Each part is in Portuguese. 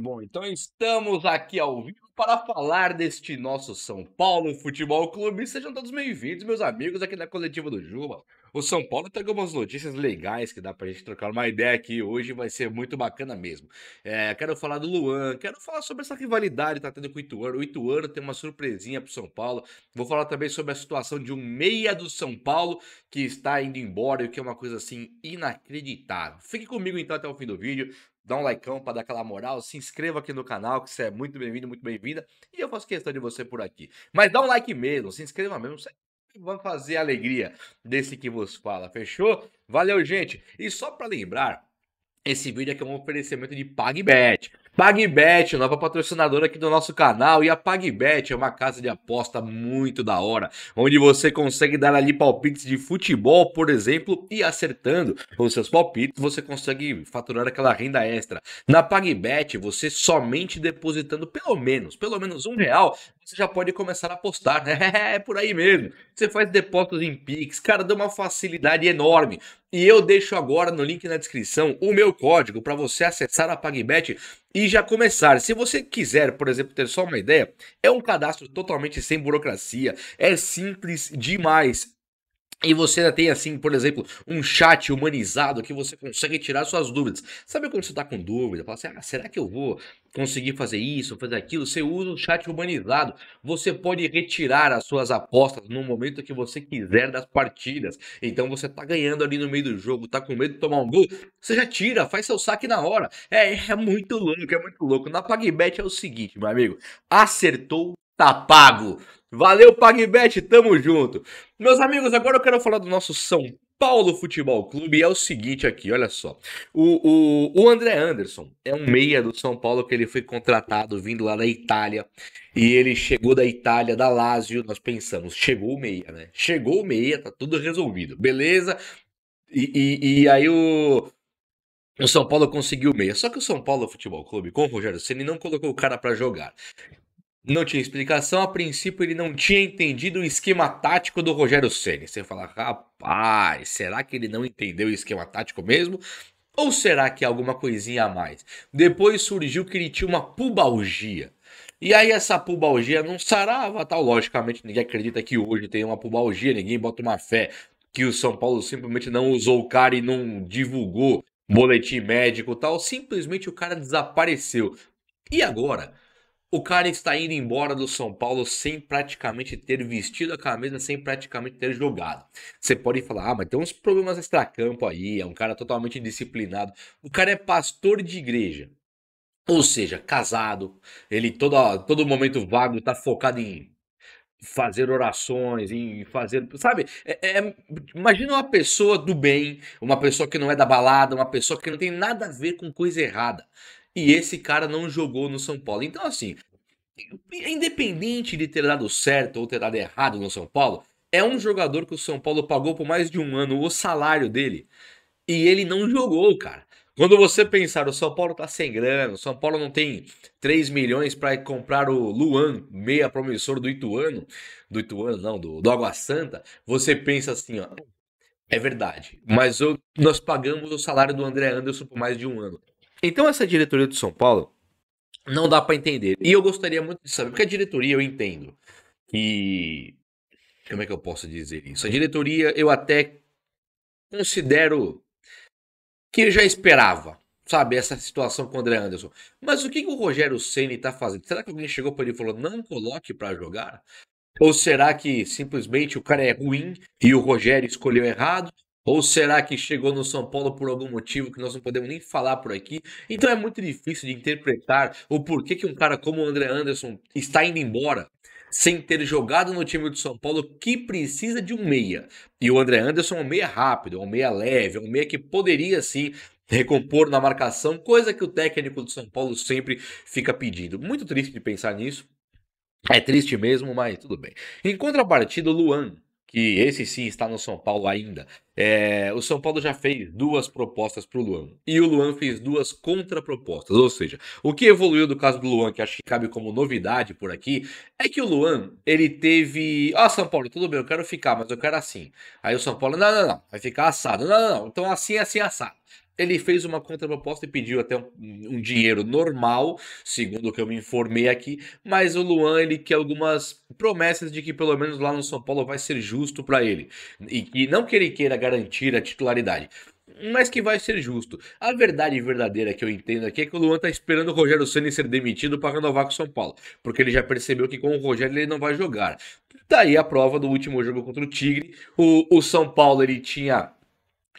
Bom, então estamos aqui ao vivo para falar deste nosso São Paulo Futebol Clube. Sejam todos bem-vindos, meus amigos, aqui na coletiva do Juba. O São Paulo pegou umas notícias legais que dá pra gente trocar uma ideia aqui hoje, vai ser muito bacana mesmo. É, quero falar do Luan, quero falar sobre essa rivalidade que tá tendo com o Ituano. O Ituano tem uma surpresinha pro São Paulo. Vou falar também sobre a situação de um meia do São Paulo que está indo embora, o que é uma coisa assim inacreditável. Fique comigo então até o fim do vídeo dá um likeão para dar aquela moral, se inscreva aqui no canal, que você é muito bem-vindo, muito bem-vinda, e eu faço questão de você por aqui. Mas dá um like mesmo, se inscreva mesmo, segue vai fazer a alegria desse que vos fala, fechou? Valeu, gente! E só para lembrar, esse vídeo aqui é um oferecimento de PagBet. PagBet, nova patrocinadora aqui do nosso canal, e a PagBet é uma casa de aposta muito da hora, onde você consegue dar ali palpites de futebol, por exemplo, e acertando os seus palpites, você consegue faturar aquela renda extra. Na PagBet, você somente depositando pelo menos, pelo menos um real, você já pode começar a apostar, né? É por aí mesmo. Você faz depósitos em Pix, cara, dá uma facilidade enorme. E eu deixo agora no link na descrição o meu código para você acessar a PagBet e já começar. Se você quiser, por exemplo, ter só uma ideia, é um cadastro totalmente sem burocracia, é simples demais. E você ainda tem, assim, por exemplo, um chat humanizado que você consegue tirar suas dúvidas. Sabe quando você está com dúvida? Fala assim, ah, será que eu vou conseguir fazer isso, fazer aquilo? Você usa um chat humanizado. Você pode retirar as suas apostas no momento que você quiser das partidas. Então você está ganhando ali no meio do jogo, está com medo de tomar um gol, você já tira, faz seu saque na hora. É, é muito louco, é muito louco. Na PagBet é o seguinte, meu amigo, acertou Tá pago. Valeu, PagBet, tamo junto. Meus amigos, agora eu quero falar do nosso São Paulo Futebol Clube. É o seguinte aqui, olha só. O, o, o André Anderson é um meia do São Paulo que ele foi contratado vindo lá da Itália. E ele chegou da Itália, da Lazio. Nós pensamos, chegou o meia, né? Chegou o meia, tá tudo resolvido, beleza? E, e, e aí o, o São Paulo conseguiu meia. Só que o São Paulo Futebol Clube, com o Rogério Ceni, não colocou o cara para jogar. Não tinha explicação, a princípio ele não tinha entendido o esquema tático do Rogério Ceni. Você fala, rapaz, será que ele não entendeu o esquema tático mesmo? Ou será que é alguma coisinha a mais? Depois surgiu que ele tinha uma pubalgia. E aí essa pubalgia não sarava, tal. Logicamente, ninguém acredita que hoje tem uma pubalgia, ninguém bota uma fé que o São Paulo simplesmente não usou o cara e não divulgou boletim médico tal. Simplesmente o cara desapareceu. E agora? O cara está indo embora do São Paulo sem praticamente ter vestido a camisa, sem praticamente ter jogado. Você pode falar, ah, mas tem uns problemas extra-campo aí, é um cara totalmente disciplinado. O cara é pastor de igreja. Ou seja, casado, ele todo, todo momento vago está focado em fazer orações, em fazer. Sabe? É, é, é, imagina uma pessoa do bem, uma pessoa que não é da balada, uma pessoa que não tem nada a ver com coisa errada e esse cara não jogou no São Paulo. Então, assim, independente de ter dado certo ou ter dado errado no São Paulo, é um jogador que o São Paulo pagou por mais de um ano o salário dele e ele não jogou, cara. Quando você pensar, o São Paulo tá sem grana, o São Paulo não tem 3 milhões para comprar o Luan, meia promissor do Ituano, do Ituano não, do, do Água Santa, você pensa assim, ó, é verdade, mas eu, nós pagamos o salário do André Anderson por mais de um ano. Então essa diretoria do São Paulo não dá para entender. E eu gostaria muito de saber, porque a diretoria eu entendo que como é que eu posso dizer isso? A diretoria eu até considero que eu já esperava, sabe, essa situação com o André Anderson. Mas o que, que o Rogério Ceni tá fazendo? Será que alguém chegou para ele e falou: "Não coloque para jogar"? Ou será que simplesmente o cara é ruim e o Rogério escolheu errado? Ou será que chegou no São Paulo por algum motivo que nós não podemos nem falar por aqui? Então é muito difícil de interpretar o porquê que um cara como o André Anderson está indo embora sem ter jogado no time do São Paulo que precisa de um meia. E o André Anderson é um meia rápido, é um meia leve, é um meia que poderia sim recompor na marcação, coisa que o técnico do São Paulo sempre fica pedindo. Muito triste de pensar nisso. É triste mesmo, mas tudo bem. Em contrapartida, o Luan que esse sim está no São Paulo ainda. É, o São Paulo já fez duas propostas para o Luan e o Luan fez duas contrapropostas. Ou seja, o que evoluiu do caso do Luan, que acho que cabe como novidade por aqui, é que o Luan ele teve. Ah, São Paulo, tudo bem, eu quero ficar, mas eu quero assim. Aí o São Paulo, não, não, não, vai ficar assado. Não, não, não, então assim, assim, assado. Ele fez uma contraproposta e pediu até um, um, dinheiro normal, segundo o que eu me informei aqui, mas o Luan ele quer algumas promessas de que pelo menos lá no São Paulo vai ser justo para ele e que não que ele queira garantir a titularidade. Mas que vai ser justo. A verdade verdadeira que eu entendo aqui é que o Luan tá esperando o Rogério Ceni ser demitido para renovar com o São Paulo, porque ele já percebeu que com o Rogério ele não vai jogar. Daí tá a prova do último jogo contra o Tigre. O, o São Paulo ele tinha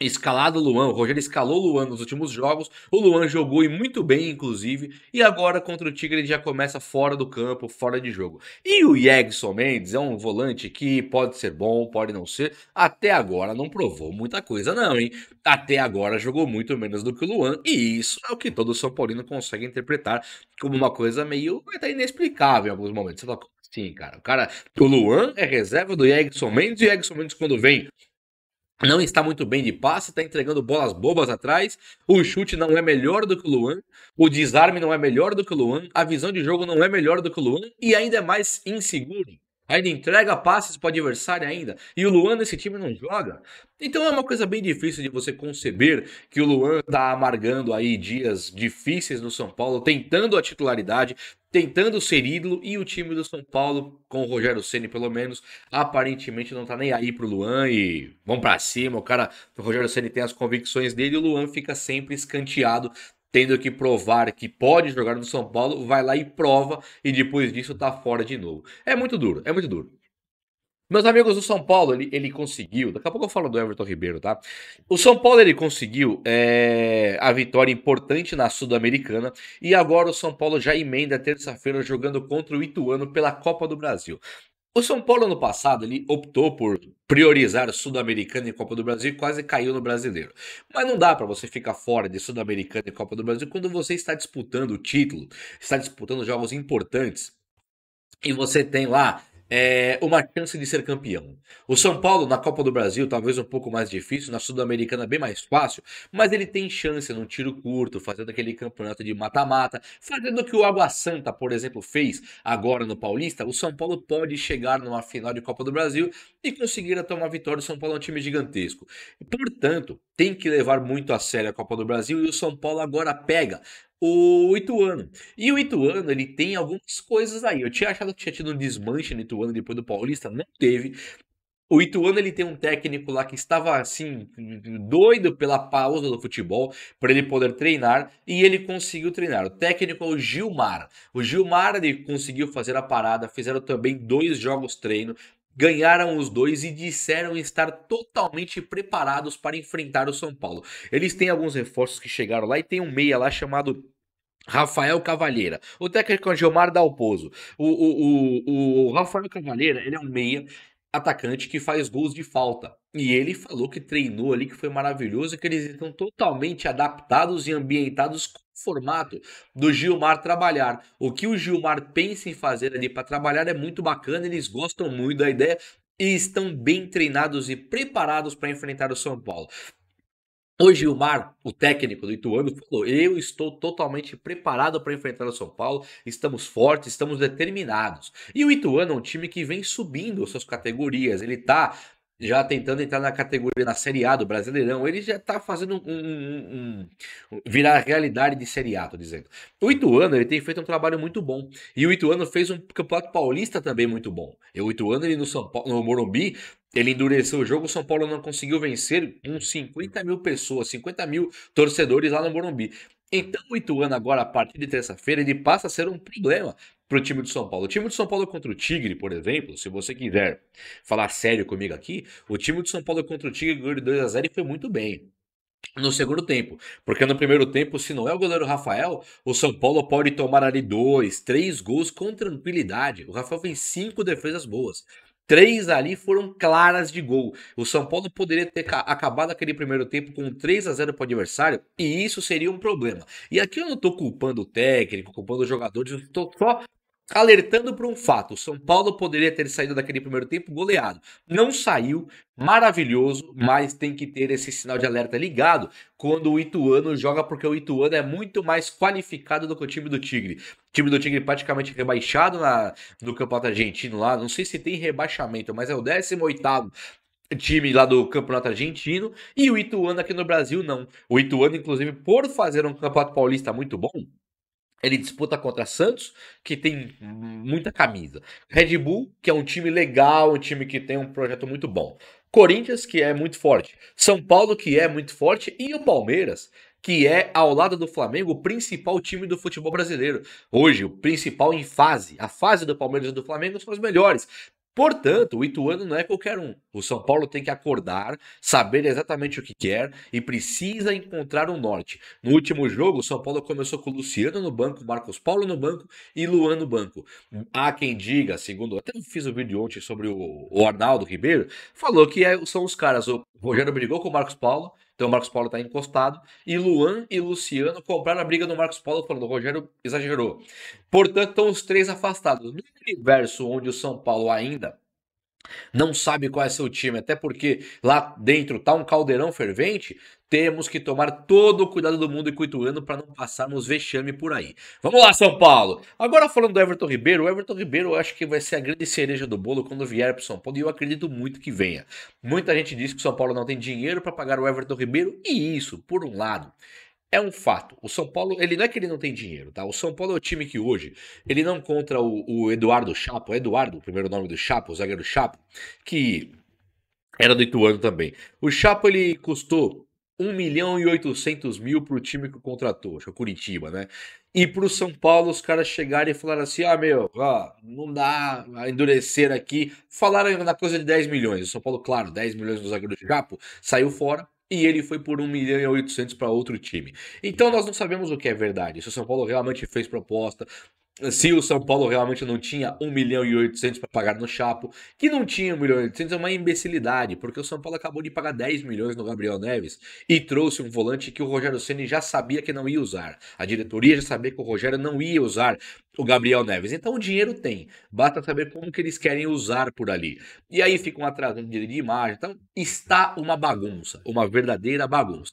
escalado o Luan, o Rogério escalou o Luan nos últimos jogos, o Luan jogou e muito bem, inclusive, e agora contra o Tigre ele já começa fora do campo, fora de jogo. E o Yegson Mendes é um volante que pode ser bom, pode não ser, até agora não provou muita coisa não, hein? Até agora jogou muito menos do que o Luan, e isso é o que todo São Paulino consegue interpretar como uma coisa meio até inexplicável em alguns momentos. Você fala, Sim, cara. O cara, o Luan é reserva do Yegson Mendes e o Egson Mendes, quando vem, não está muito bem de passe, está entregando bolas bobas atrás, o chute não é melhor do que o Luan, o desarme não é melhor do que o Luan, a visão de jogo não é melhor do que o Luan e ainda é mais inseguro. Ainda entrega passes para o adversário ainda. E o Luan nesse time não joga. Então é uma coisa bem difícil de você conceber que o Luan está amargando aí dias difíceis no São Paulo, tentando a titularidade, tentando ser ídolo e o time do São Paulo, com o Rogério Ceni pelo menos, aparentemente não tá nem aí pro Luan e vão para cima. O cara, o Rogério Ceni tem as convicções dele, e o Luan fica sempre escanteado tendo que provar que pode jogar no São Paulo, vai lá e prova e depois disso tá fora de novo. É muito duro, é muito duro. Meus amigos, o São Paulo, ele, ele conseguiu. Daqui a pouco eu falo do Everton Ribeiro, tá? O São Paulo, ele conseguiu é, a vitória importante na Sul-Americana. E agora o São Paulo já emenda terça-feira jogando contra o Ituano pela Copa do Brasil. O São Paulo, ano passado, ele optou por priorizar Sul-Americana e Copa do Brasil e quase caiu no brasileiro. Mas não dá para você ficar fora de Sul-Americana e Copa do Brasil quando você está disputando o título, está disputando jogos importantes e você tem lá é, uma chance de ser campeão. O São Paulo, na Copa do Brasil, talvez um pouco mais difícil, na Sul-Americana, bem mais fácil, mas ele tem chance num tiro curto, fazendo aquele campeonato de mata-mata, fazendo o que o Água Santa, por exemplo, fez agora no Paulista. O São Paulo pode chegar numa final de Copa do Brasil e conseguir até uma vitória. O São Paulo é um time gigantesco. Portanto, tem que levar muito a sério a Copa do Brasil e o São Paulo agora pega o Ituano. E o Ituano, ele tem algumas coisas aí. Eu tinha achado que tinha tido um desmanche no Ituano depois do Paulista, não teve. O Ituano ele tem um técnico lá que estava assim doido pela pausa do futebol para ele poder treinar e ele conseguiu treinar. O técnico é o Gilmar. O Gilmar ele conseguiu fazer a parada. Fizeram também dois jogos treino ganharam os dois e disseram estar totalmente preparados para enfrentar o São Paulo. Eles têm alguns reforços que chegaram lá e tem um meia lá chamado Rafael Cavalheira. O técnico é Gilmar Dalpozo. O, o, o, o Rafael Cavalheira, ele é um meia atacante que faz gols de falta. E ele falou que treinou ali, que foi maravilhoso, que eles estão totalmente adaptados e ambientados com o formato do Gilmar trabalhar. O que o Gilmar pensa em fazer ali para trabalhar é muito bacana, eles gostam muito da ideia e estão bem treinados e preparados para enfrentar o São Paulo. Hoje O Mar, o técnico do Ituano, falou: Eu estou totalmente preparado para enfrentar o São Paulo, estamos fortes, estamos determinados. E o Ituano é um time que vem subindo suas categorias, ele está já tentando entrar na categoria, na Série A do Brasileirão. Ele já está fazendo um, um, um, virar realidade de Série A, tô dizendo. O Ituano, ele tem feito um trabalho muito bom. E o Ituano fez um campeonato paulista também muito bom. E o Ituano, ele no, São Paulo, no Morumbi, ele endureceu o jogo, o São Paulo não conseguiu vencer com 50 mil pessoas, 50 mil torcedores lá no Morumbi. Então o Ituano agora, a partir de terça-feira, ele passa a ser um problema para o time de São Paulo. O time de São Paulo contra o Tigre, por exemplo, se você quiser falar sério comigo aqui, o time de São Paulo contra o Tigre ganhou de 2x0 e foi muito bem no segundo tempo. Porque no primeiro tempo, se não é o goleiro Rafael, o São Paulo pode tomar ali dois, três gols com tranquilidade. O Rafael fez cinco defesas boas. Três ali foram claras de gol. O São Paulo poderia ter acabado aquele primeiro tempo com 3 a 0 para o adversário e isso seria um problema. E aqui eu não estou culpando o técnico, culpando os jogadores, estou só alertando para um fato. O São Paulo poderia ter saído daquele primeiro tempo goleado. Não saiu, maravilhoso, mas tem que ter esse sinal de alerta ligado quando o Ituano joga, porque o Ituano é muito mais qualificado do que o time do Tigre. O time do Tigre praticamente rebaixado na, no Campeonato Argentino lá. Não sei se tem rebaixamento, mas é o 18 time lá do Campeonato Argentino e o Ituano aqui no Brasil não. O Ituano, inclusive, por fazer um Campeonato Paulista muito bom, ele disputa contra Santos, que tem muita camisa. Red Bull, que é um time legal, um time que tem um projeto muito bom. Corinthians, que é muito forte. São Paulo, que é muito forte. E o Palmeiras, que é, ao lado do Flamengo, o principal time do futebol brasileiro. Hoje, o principal em fase. A fase do Palmeiras e do Flamengo são os melhores. Portanto, o Ituano não é qualquer um. O São Paulo tem que acordar, saber exatamente o que quer e precisa encontrar um norte. No último jogo, o São Paulo começou com o Luciano no banco, Marcos Paulo no banco e Luan no banco. Há quem diga, segundo, até fiz o um vídeo ontem sobre o, o Arnaldo Ribeiro, falou que é, são os caras, o Rogério brigou com o Marcos Paulo, então o Marcos Paulo está encostado. E Luan e Luciano compraram a briga do Marcos Paulo, falando: o Rogério exagerou. Portanto, estão os três afastados. No universo onde o São Paulo ainda não sabe qual é seu time, até porque lá dentro tá um caldeirão fervente, temos que tomar todo o cuidado do mundo e cuituando para não passarmos vexame por aí. Vamos lá, São Paulo! Agora falando do Everton Ribeiro, o Everton Ribeiro eu acho que vai ser a grande cereja do bolo quando vier para São Paulo e eu acredito muito que venha. Muita gente diz que o São Paulo não tem dinheiro para pagar o Everton Ribeiro e isso, por um lado é um fato. O São Paulo, ele não é que ele não tem dinheiro, tá? O São Paulo é o time que hoje, ele não contra o, o Eduardo Chapo, é Eduardo, o primeiro nome do Chapo, o zagueiro Chapo, que era do Ituano também. O Chapo, ele custou 1 milhão e 800 mil para o time que o contratou, acho que é o Curitiba, né? E para o São Paulo, os caras chegaram e falaram assim: ah, meu, ó, não dá a endurecer aqui. Falaram na coisa de 10 milhões. O São Paulo, claro, 10 milhões do zagueiro Chapo, saiu fora e ele foi por 1 milhão e 800 para outro time. Então nós não sabemos o que é verdade. Se o São Paulo realmente fez proposta, se o São Paulo realmente não tinha 1 milhão e 800 para pagar no Chapo, que não tinha 1 milhão e 800 é uma imbecilidade, porque o São Paulo acabou de pagar 10 milhões no Gabriel Neves e trouxe um volante que o Rogério Ceni já sabia que não ia usar. A diretoria já sabia que o Rogério não ia usar o Gabriel Neves. Então o dinheiro tem, basta saber como que eles querem usar por ali. E aí ficam atrasando direito de imagem, então está uma bagunça, uma verdadeira bagunça.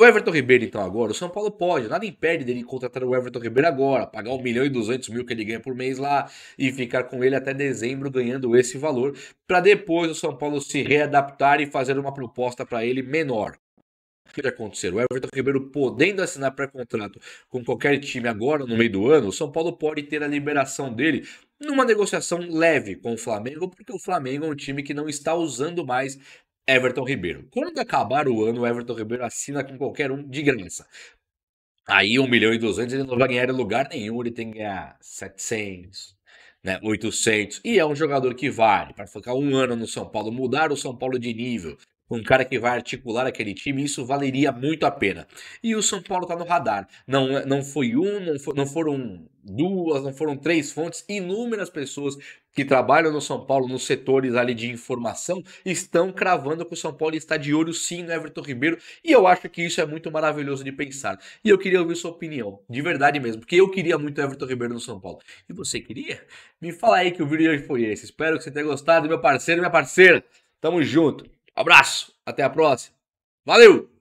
O Everton Ribeiro, então, agora, o São Paulo pode, nada impede dele contratar o Everton Ribeiro agora, pagar 1 milhão e 200 mil que ele ganha por mês lá e ficar com ele até dezembro ganhando esse valor, para depois o São Paulo se readaptar e fazer uma proposta para ele menor. O que pode acontecer? O Everton Ribeiro podendo assinar pré-contrato com qualquer time agora no meio do ano, o São Paulo pode ter a liberação dele numa negociação leve com o Flamengo, porque o Flamengo é um time que não está usando mais Everton Ribeiro. Quando acabar o ano, o Everton Ribeiro assina com qualquer um de graça. Aí 1 milhão e 200 ele não vai ganhar em lugar nenhum, ele tem que ganhar 700, né, 800. E é um jogador que vale para ficar um ano no São Paulo, mudar o São Paulo de nível, um cara que vai articular aquele time, isso valeria muito a pena. E o São Paulo está no radar. Não, é, não foi um, não, for, não foram duas, não foram três fontes, inúmeras pessoas que trabalham no São Paulo, nos setores ali de informação, estão cravando que o São Paulo está de olho sim no Everton Ribeiro, e eu acho que isso é muito maravilhoso de pensar. E eu queria ouvir sua opinião, de verdade mesmo, porque eu queria muito Everton Ribeiro no São Paulo. E você queria? Me fala aí que o vídeo de hoje foi esse. Espero que você tenha gostado, meu parceiro, minha parceira. Tamo junto. Abraço, até a próxima. Valeu!